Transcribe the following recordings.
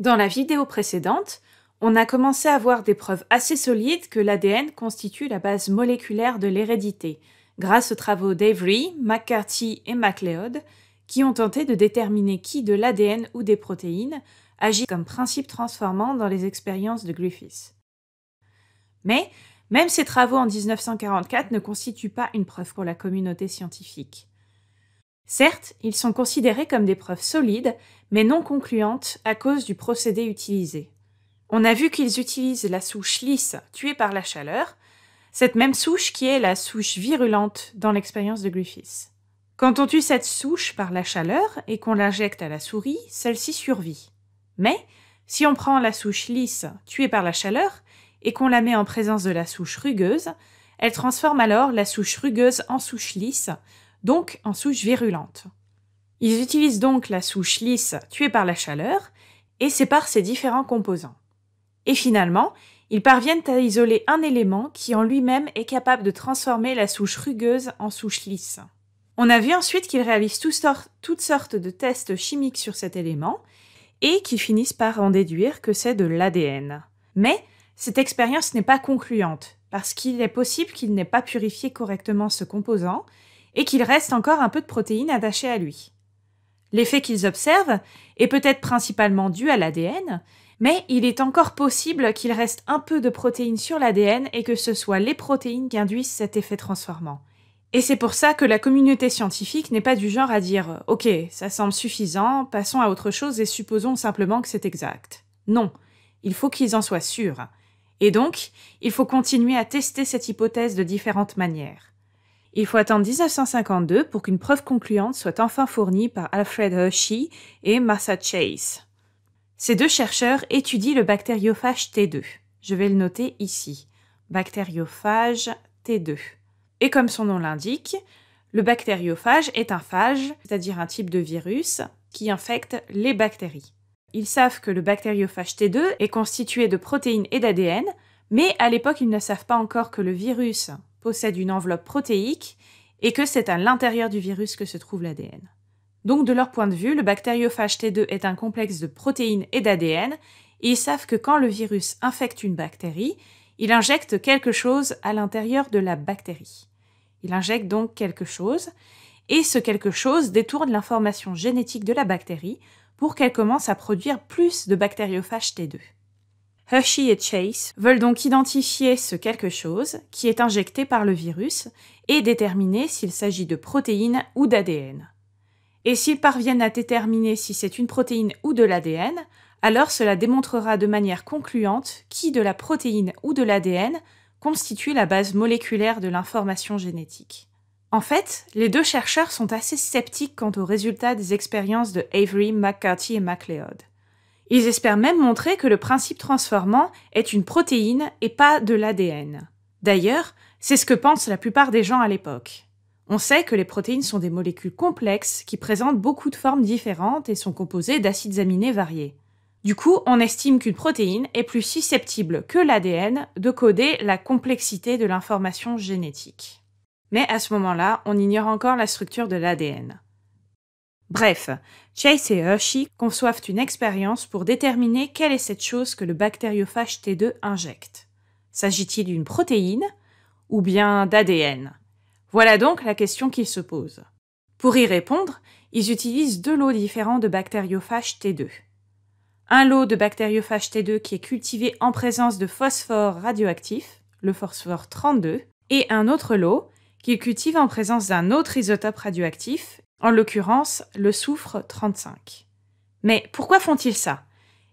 Dans la vidéo précédente, on a commencé à voir des preuves assez solides que l'ADN constitue la base moléculaire de l'hérédité, grâce aux travaux d'Avery, McCarthy et MacLeod, qui ont tenté de déterminer qui de l'ADN ou des protéines agit comme principe transformant dans les expériences de Griffiths. Mais même ces travaux en 1944 ne constituent pas une preuve pour la communauté scientifique. Certes, ils sont considérés comme des preuves solides, mais non concluantes à cause du procédé utilisé. On a vu qu'ils utilisent la souche lisse tuée par la chaleur, cette même souche qui est la souche virulente dans l'expérience de Griffiths. Quand on tue cette souche par la chaleur et qu'on l'injecte à la souris, celle-ci survit. Mais si on prend la souche lisse tuée par la chaleur et qu'on la met en présence de la souche rugueuse, elle transforme alors la souche rugueuse en souche lisse, donc en souche virulente. Ils utilisent donc la souche lisse tuée par la chaleur et séparent ses différents composants. Et finalement, ils parviennent à isoler un élément qui en lui-même est capable de transformer la souche rugueuse en souche lisse. On a vu ensuite qu'ils réalisent toutes sortes de tests chimiques sur cet élément et qu'ils finissent par en déduire que c'est de l'ADN. Mais cette expérience n'est pas concluante parce qu'il est possible qu'il n'ait pas purifié correctement ce composant et qu'il reste encore un peu de protéines attachées à lui. L'effet qu'ils observent est peut-être principalement dû à l'ADN, mais il est encore possible qu'il reste un peu de protéines sur l'ADN et que ce soit les protéines qui induisent cet effet transformant. Et c'est pour ça que la communauté scientifique n'est pas du genre à dire Ok, ça semble suffisant, passons à autre chose et supposons simplement que c'est exact. Non, il faut qu'ils en soient sûrs. Et donc, il faut continuer à tester cette hypothèse de différentes manières. Il faut attendre 1952 pour qu'une preuve concluante soit enfin fournie par Alfred Hershey et Martha Chase. Ces deux chercheurs étudient le bactériophage T2. Je vais le noter ici. Bactériophage T2. Et comme son nom l'indique, le bactériophage est un phage, c'est-à-dire un type de virus qui infecte les bactéries. Ils savent que le bactériophage T2 est constitué de protéines et d'ADN, mais à l'époque ils ne savent pas encore que le virus possède une enveloppe protéique et que c'est à l'intérieur du virus que se trouve l'ADN. Donc de leur point de vue, le bactériophage T2 est un complexe de protéines et d'ADN, et ils savent que quand le virus infecte une bactérie, il injecte quelque chose à l'intérieur de la bactérie. Il injecte donc quelque chose, et ce quelque chose détourne l'information génétique de la bactérie pour qu'elle commence à produire plus de bactériophage T2. Hershey et Chase veulent donc identifier ce quelque chose qui est injecté par le virus et déterminer s'il s'agit de protéines ou d'ADN. Et s'ils parviennent à déterminer si c'est une protéine ou de l'ADN, alors cela démontrera de manière concluante qui de la protéine ou de l'ADN constitue la base moléculaire de l'information génétique. En fait, les deux chercheurs sont assez sceptiques quant aux résultats des expériences de Avery, McCarthy et MacLeod. Ils espèrent même montrer que le principe transformant est une protéine et pas de l'ADN. D'ailleurs, c'est ce que pensent la plupart des gens à l'époque. On sait que les protéines sont des molécules complexes qui présentent beaucoup de formes différentes et sont composées d'acides aminés variés. Du coup, on estime qu'une protéine est plus susceptible que l'ADN de coder la complexité de l'information génétique. Mais à ce moment-là, on ignore encore la structure de l'ADN. Bref, Chase et Hershey conçoivent une expérience pour déterminer quelle est cette chose que le bactériophage T2 injecte. S'agit-il d'une protéine ou bien d'ADN Voilà donc la question qu'ils se posent. Pour y répondre, ils utilisent deux lots différents de bactériophage T2. Un lot de bactériophage T2 qui est cultivé en présence de phosphore radioactif, le phosphore 32, et un autre lot qu'ils cultivent en présence d'un autre isotope radioactif, en l'occurrence le soufre 35. Mais pourquoi font-ils ça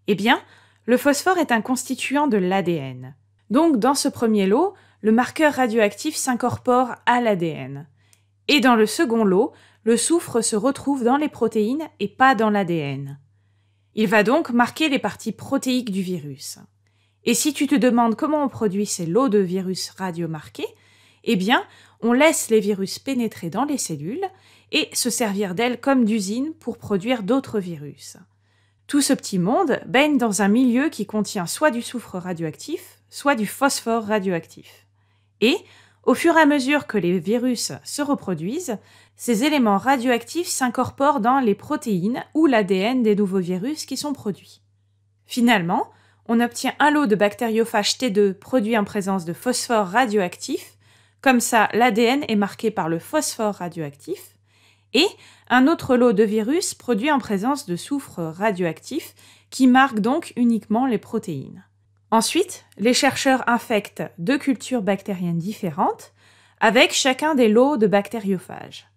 Eh bien, le phosphore est un constituant de l'ADN. Donc dans ce premier lot, le marqueur radioactif s'incorpore à l'ADN. Et dans le second lot, le soufre se retrouve dans les protéines et pas dans l'ADN. Il va donc marquer les parties protéiques du virus. Et si tu te demandes comment on produit ces lots de virus radiomarqués, eh bien, on laisse les virus pénétrer dans les cellules et se servir d'elle comme d'usine pour produire d'autres virus. Tout ce petit monde baigne dans un milieu qui contient soit du soufre radioactif, soit du phosphore radioactif. Et, au fur et à mesure que les virus se reproduisent, ces éléments radioactifs s'incorporent dans les protéines ou l'ADN des nouveaux virus qui sont produits. Finalement, on obtient un lot de bactériophages T2 produits en présence de phosphore radioactif, comme ça l'ADN est marqué par le phosphore radioactif, et un autre lot de virus produit en présence de soufre radioactif qui marque donc uniquement les protéines. Ensuite, les chercheurs infectent deux cultures bactériennes différentes avec chacun des lots de bactériophages.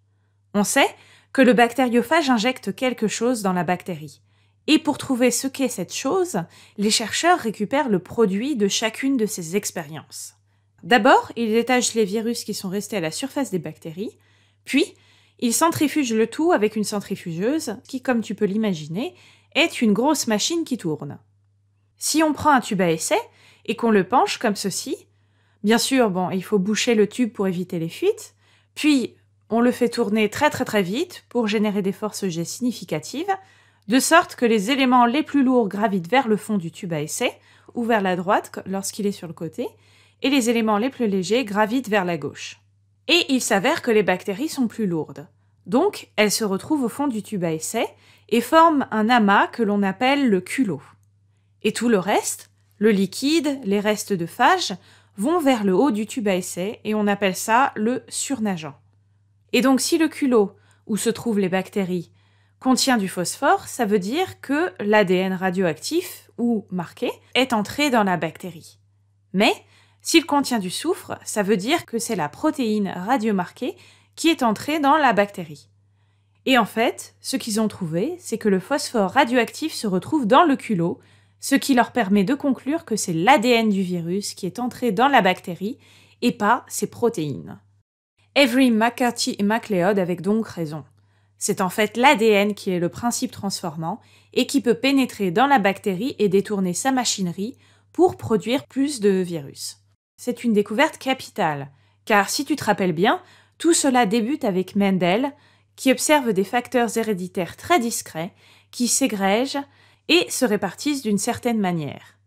On sait que le bactériophage injecte quelque chose dans la bactérie. Et pour trouver ce qu'est cette chose, les chercheurs récupèrent le produit de chacune de ces expériences. D'abord, ils détachent les virus qui sont restés à la surface des bactéries, puis il centrifuge le tout avec une centrifugeuse qui, comme tu peux l'imaginer, est une grosse machine qui tourne. Si on prend un tube à essai et qu'on le penche comme ceci, bien sûr, bon, il faut boucher le tube pour éviter les fuites, puis on le fait tourner très très très vite pour générer des forces G significatives, de sorte que les éléments les plus lourds gravitent vers le fond du tube à essai ou vers la droite lorsqu'il est sur le côté, et les éléments les plus légers gravitent vers la gauche et il s'avère que les bactéries sont plus lourdes. Donc, elles se retrouvent au fond du tube à essai et forment un amas que l'on appelle le culot. Et tout le reste, le liquide, les restes de phages, vont vers le haut du tube à essai et on appelle ça le surnageant. Et donc, si le culot, où se trouvent les bactéries, contient du phosphore, ça veut dire que l'ADN radioactif, ou marqué, est entré dans la bactérie. Mais s'il contient du soufre, ça veut dire que c'est la protéine radiomarquée qui est entrée dans la bactérie. Et en fait, ce qu'ils ont trouvé, c'est que le phosphore radioactif se retrouve dans le culot, ce qui leur permet de conclure que c'est l'ADN du virus qui est entré dans la bactérie et pas ses protéines. Avery McCarthy et MacLeod avaient donc raison. C'est en fait l'ADN qui est le principe transformant et qui peut pénétrer dans la bactérie et détourner sa machinerie pour produire plus de virus. C'est une découverte capitale, car si tu te rappelles bien, tout cela débute avec Mendel, qui observe des facteurs héréditaires très discrets, qui s'égrègent et se répartissent d'une certaine manière.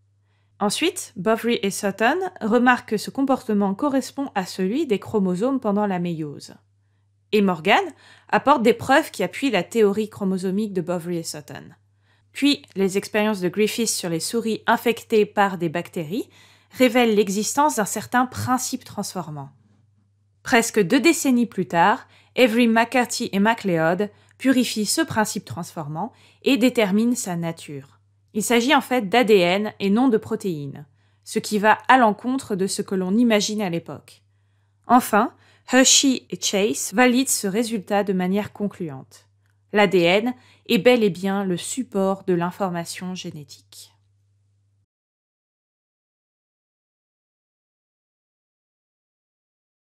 Ensuite, Bovary et Sutton remarquent que ce comportement correspond à celui des chromosomes pendant la méiose. Et Morgan apporte des preuves qui appuient la théorie chromosomique de Bovary et Sutton. Puis, les expériences de Griffith sur les souris infectées par des bactéries révèle l'existence d'un certain principe transformant. Presque deux décennies plus tard, Avery McCarthy et MacLeod purifient ce principe transformant et déterminent sa nature. Il s'agit en fait d'ADN et non de protéines, ce qui va à l'encontre de ce que l'on imagine à l'époque. Enfin, Hershey et Chase valident ce résultat de manière concluante. L'ADN est bel et bien le support de l'information génétique.